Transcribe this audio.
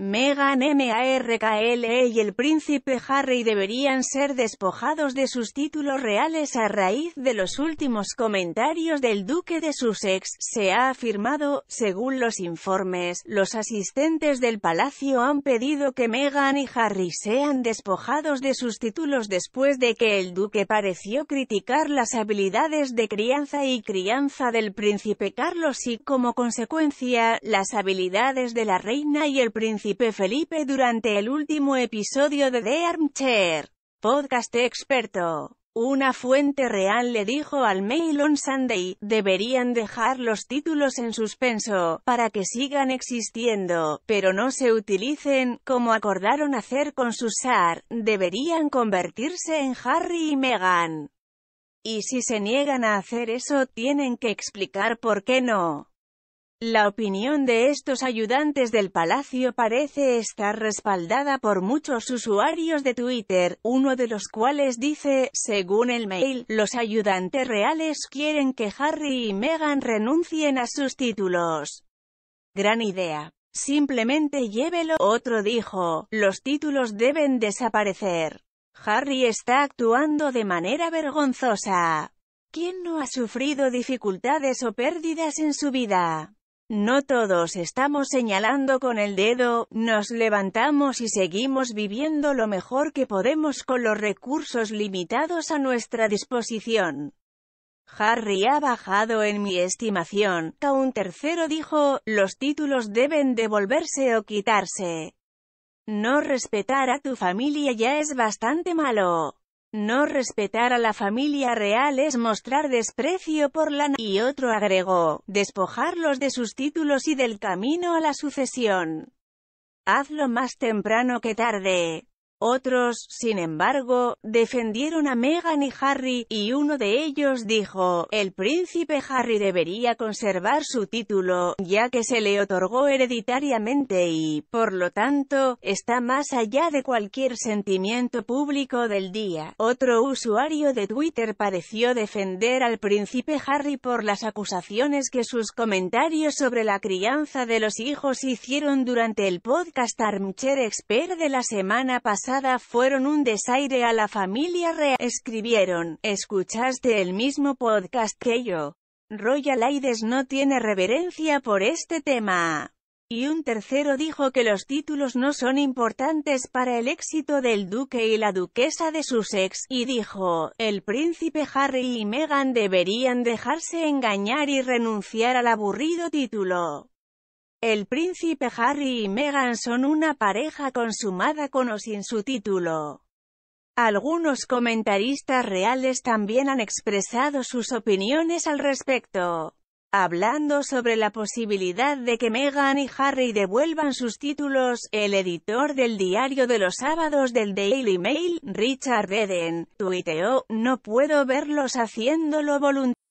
Meghan Markle y el príncipe Harry deberían ser despojados de sus títulos reales a raíz de los últimos comentarios del duque de Sussex, se ha afirmado, según los informes, los asistentes del palacio han pedido que Meghan y Harry sean despojados de sus títulos después de que el duque pareció criticar las habilidades de crianza y crianza del príncipe Carlos y como consecuencia, las habilidades de la reina y el príncipe Príncipe Felipe durante el último episodio de The Armchair Podcast Experto. Una fuente real le dijo al Mail on Sunday, deberían dejar los títulos en suspenso, para que sigan existiendo, pero no se utilicen, como acordaron hacer con Susar, deberían convertirse en Harry y Meghan. Y si se niegan a hacer eso, tienen que explicar por qué no. La opinión de estos ayudantes del palacio parece estar respaldada por muchos usuarios de Twitter, uno de los cuales dice, según el mail, los ayudantes reales quieren que Harry y Meghan renuncien a sus títulos. Gran idea. Simplemente llévelo. Otro dijo, los títulos deben desaparecer. Harry está actuando de manera vergonzosa. ¿Quién no ha sufrido dificultades o pérdidas en su vida? No todos estamos señalando con el dedo, nos levantamos y seguimos viviendo lo mejor que podemos con los recursos limitados a nuestra disposición. Harry ha bajado en mi estimación, un tercero dijo, los títulos deben devolverse o quitarse. No respetar a tu familia ya es bastante malo. No respetar a la familia real es mostrar desprecio por la y otro agregó, despojarlos de sus títulos y del camino a la sucesión. Hazlo más temprano que tarde. Otros, sin embargo, defendieron a Meghan y Harry, y uno de ellos dijo, el príncipe Harry debería conservar su título, ya que se le otorgó hereditariamente y, por lo tanto, está más allá de cualquier sentimiento público del día. Otro usuario de Twitter pareció defender al príncipe Harry por las acusaciones que sus comentarios sobre la crianza de los hijos hicieron durante el podcast Armchair Expert de la semana pasada fueron un desaire a la familia real. Escribieron, escuchaste el mismo podcast que yo. Royal Aides no tiene reverencia por este tema. Y un tercero dijo que los títulos no son importantes para el éxito del duque y la duquesa de Sussex, y dijo, el príncipe Harry y Meghan deberían dejarse engañar y renunciar al aburrido título. El príncipe Harry y Meghan son una pareja consumada con o sin su título. Algunos comentaristas reales también han expresado sus opiniones al respecto, hablando sobre la posibilidad de que Meghan y Harry devuelvan sus títulos. El editor del diario de los sábados del Daily Mail, Richard Eden, tuiteó, no puedo verlos haciéndolo voluntariamente.